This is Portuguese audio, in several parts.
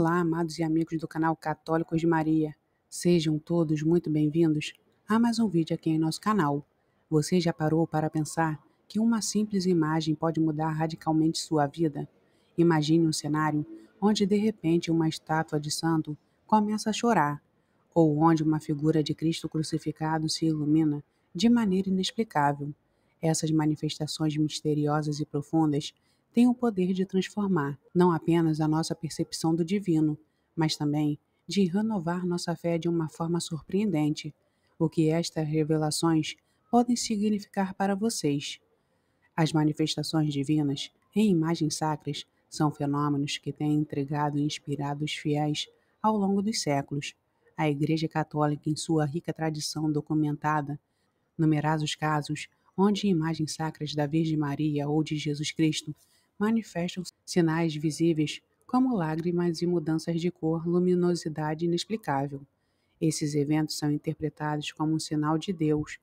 Olá, amados e amigos do canal Católicos de Maria. Sejam todos muito bem-vindos a mais um vídeo aqui em nosso canal. Você já parou para pensar que uma simples imagem pode mudar radicalmente sua vida? Imagine um cenário onde de repente uma estátua de santo começa a chorar, ou onde uma figura de Cristo crucificado se ilumina de maneira inexplicável. Essas manifestações misteriosas e profundas tem o poder de transformar não apenas a nossa percepção do divino, mas também de renovar nossa fé de uma forma surpreendente, o que estas revelações podem significar para vocês. As manifestações divinas em imagens sacras são fenômenos que têm entregado e inspirado os fiéis ao longo dos séculos. A Igreja Católica, em sua rica tradição documentada, numerosos casos onde imagens sacras da Virgem Maria ou de Jesus Cristo manifestam sinais visíveis como lágrimas e mudanças de cor, luminosidade inexplicável. Esses eventos são interpretados como um sinal de Deus,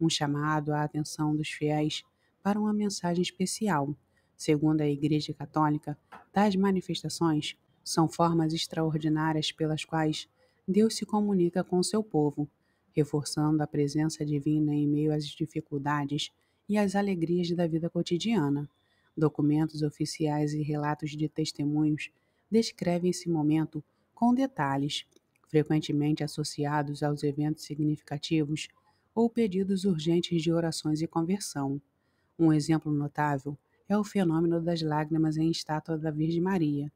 um chamado à atenção dos fiéis para uma mensagem especial. Segundo a Igreja Católica, tais manifestações são formas extraordinárias pelas quais Deus se comunica com seu povo, reforçando a presença divina em meio às dificuldades e às alegrias da vida cotidiana. Documentos oficiais e relatos de testemunhos descrevem esse momento com detalhes, frequentemente associados aos eventos significativos ou pedidos urgentes de orações e conversão. Um exemplo notável é o fenômeno das lágrimas em estátua da Virgem Maria,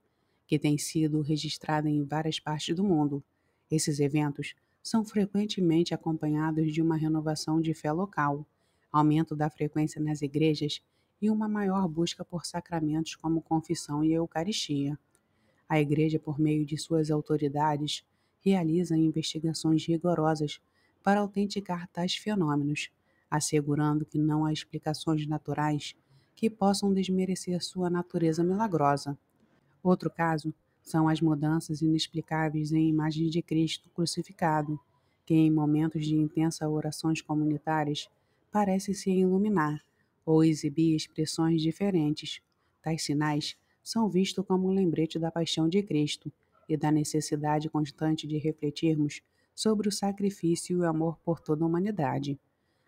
que tem sido registrada em várias partes do mundo. Esses eventos são frequentemente acompanhados de uma renovação de fé local, aumento da frequência nas igrejas e uma maior busca por sacramentos como confissão e Eucaristia. A Igreja, por meio de suas autoridades, realiza investigações rigorosas para autenticar tais fenômenos, assegurando que não há explicações naturais que possam desmerecer sua natureza milagrosa. Outro caso são as mudanças inexplicáveis em imagens de Cristo crucificado, que em momentos de intensas orações comunitárias parece se iluminar ou exibir expressões diferentes. Tais sinais são vistos como um lembrete da paixão de Cristo e da necessidade constante de refletirmos sobre o sacrifício e o amor por toda a humanidade.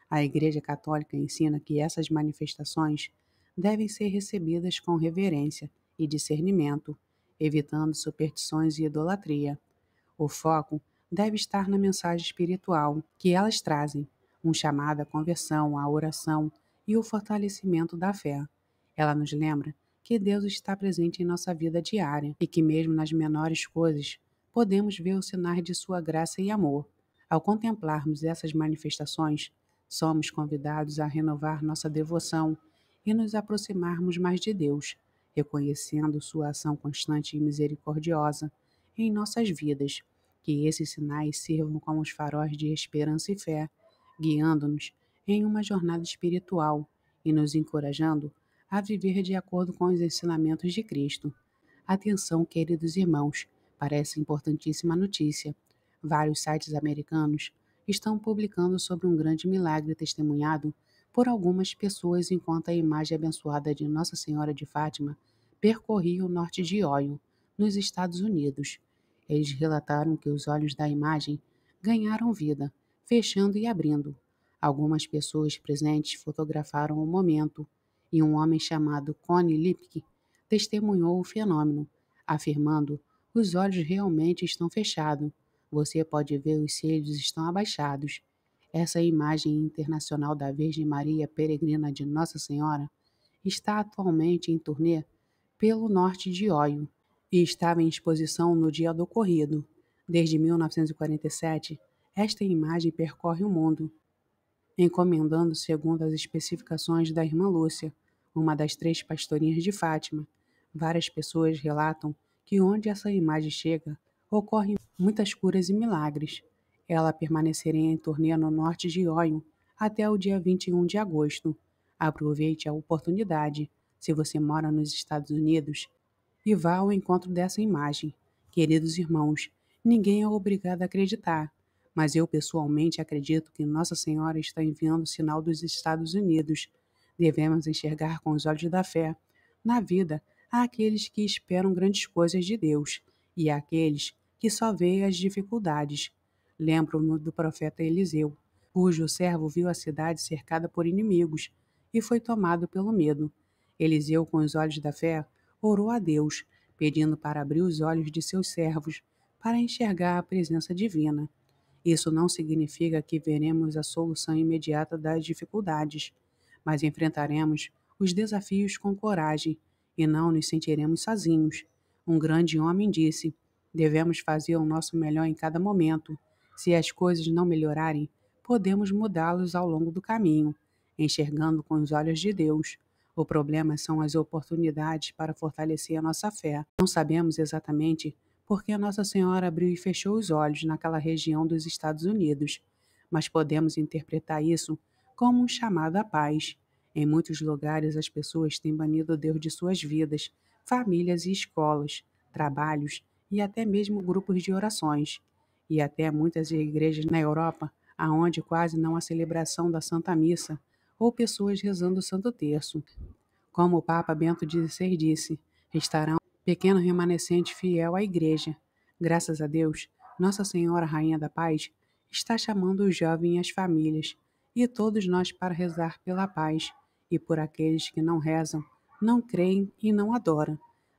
A Igreja Católica ensina que essas manifestações devem ser recebidas com reverência e discernimento, evitando superstições e idolatria. O foco deve estar na mensagem espiritual que elas trazem, um chamado à conversão, à oração, e o fortalecimento da fé. Ela nos lembra que Deus está presente em nossa vida diária e que, mesmo nas menores coisas, podemos ver o sinal de Sua graça e amor. Ao contemplarmos essas manifestações, somos convidados a renovar nossa devoção e nos aproximarmos mais de Deus, reconhecendo Sua ação constante e misericordiosa em nossas vidas. Que esses sinais sirvam como os faróis de esperança e fé, guiando-nos em uma jornada espiritual e nos encorajando a viver de acordo com os ensinamentos de Cristo. Atenção, queridos irmãos, para essa importantíssima notícia. Vários sites americanos estão publicando sobre um grande milagre testemunhado por algumas pessoas enquanto a imagem abençoada de Nossa Senhora de Fátima percorria o norte de Ohio, nos Estados Unidos. Eles relataram que os olhos da imagem ganharam vida, fechando e abrindo, Algumas pessoas presentes fotografaram o momento e um homem chamado Connie Lipke testemunhou o fenômeno, afirmando: Os olhos realmente estão fechados. Você pode ver os seios estão abaixados. Essa imagem internacional da Virgem Maria Peregrina de Nossa Senhora está atualmente em turnê pelo norte de Ohio e estava em exposição no dia do ocorrido. Desde 1947, esta imagem percorre o mundo encomendando segundo as especificações da irmã Lúcia, uma das três pastorinhas de Fátima. Várias pessoas relatam que onde essa imagem chega, ocorrem muitas curas e milagres. Ela permanecerá em turnê no norte de Oion até o dia 21 de agosto. Aproveite a oportunidade, se você mora nos Estados Unidos, e vá ao encontro dessa imagem. Queridos irmãos, ninguém é obrigado a acreditar, mas eu pessoalmente acredito que Nossa Senhora está enviando o sinal dos Estados Unidos. Devemos enxergar com os olhos da fé. Na vida, há aqueles que esperam grandes coisas de Deus e há aqueles que só veem as dificuldades. Lembro-me do profeta Eliseu, cujo servo viu a cidade cercada por inimigos e foi tomado pelo medo. Eliseu, com os olhos da fé, orou a Deus, pedindo para abrir os olhos de seus servos para enxergar a presença divina. Isso não significa que veremos a solução imediata das dificuldades, mas enfrentaremos os desafios com coragem e não nos sentiremos sozinhos. Um grande homem disse: devemos fazer o nosso melhor em cada momento. Se as coisas não melhorarem, podemos mudá-los ao longo do caminho, enxergando com os olhos de Deus. O problema são as oportunidades para fortalecer a nossa fé. Não sabemos exatamente porque Nossa Senhora abriu e fechou os olhos naquela região dos Estados Unidos, mas podemos interpretar isso como um chamado à paz. Em muitos lugares, as pessoas têm banido Deus de suas vidas, famílias e escolas, trabalhos e até mesmo grupos de orações. E até muitas igrejas na Europa, aonde quase não há celebração da Santa Missa ou pessoas rezando o Santo Terço. Como o Papa Bento XVI disse, restarão pequeno remanescente fiel à Igreja. Graças a Deus, Nossa Senhora Rainha da Paz está chamando os jovens e as famílias, e todos nós para rezar pela paz, e por aqueles que não rezam, não creem e não adoram.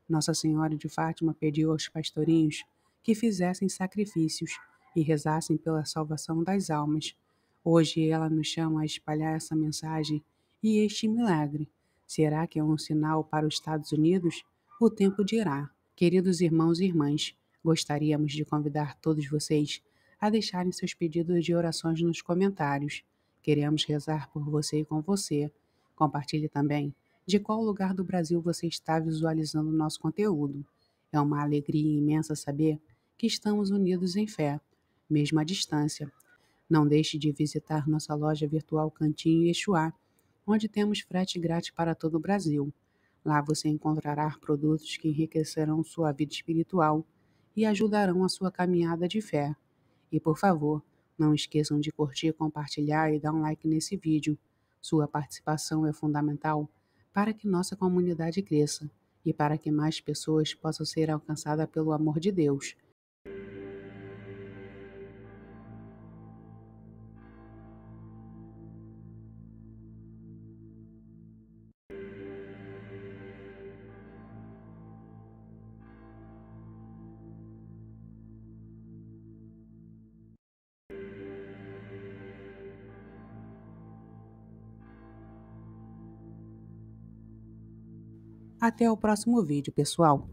Nossa Senhora de Fátima pediu aos pastorinhos que fizessem sacrifícios e rezassem pela salvação das almas. Hoje ela nos chama a espalhar essa mensagem e este milagre. Será que é um sinal para os Estados Unidos? o tempo dirá. Queridos irmãos e irmãs, gostaríamos de convidar todos vocês a deixarem seus pedidos de orações nos comentários. Queremos rezar por você e com você. Compartilhe também de qual lugar do Brasil você está visualizando o nosso conteúdo. É uma alegria imensa saber que estamos unidos em fé, mesmo à distância. Não deixe de visitar nossa loja virtual Cantinho Exuá, onde temos frete grátis para todo o Brasil. Lá você encontrará produtos que enriquecerão sua vida espiritual e ajudarão a sua caminhada de fé. E por favor, não esqueçam de curtir, compartilhar e dar um like nesse vídeo. Sua participação é fundamental para que nossa comunidade cresça e para que mais pessoas possam ser alcançadas pelo amor de Deus. Até o próximo vídeo, pessoal.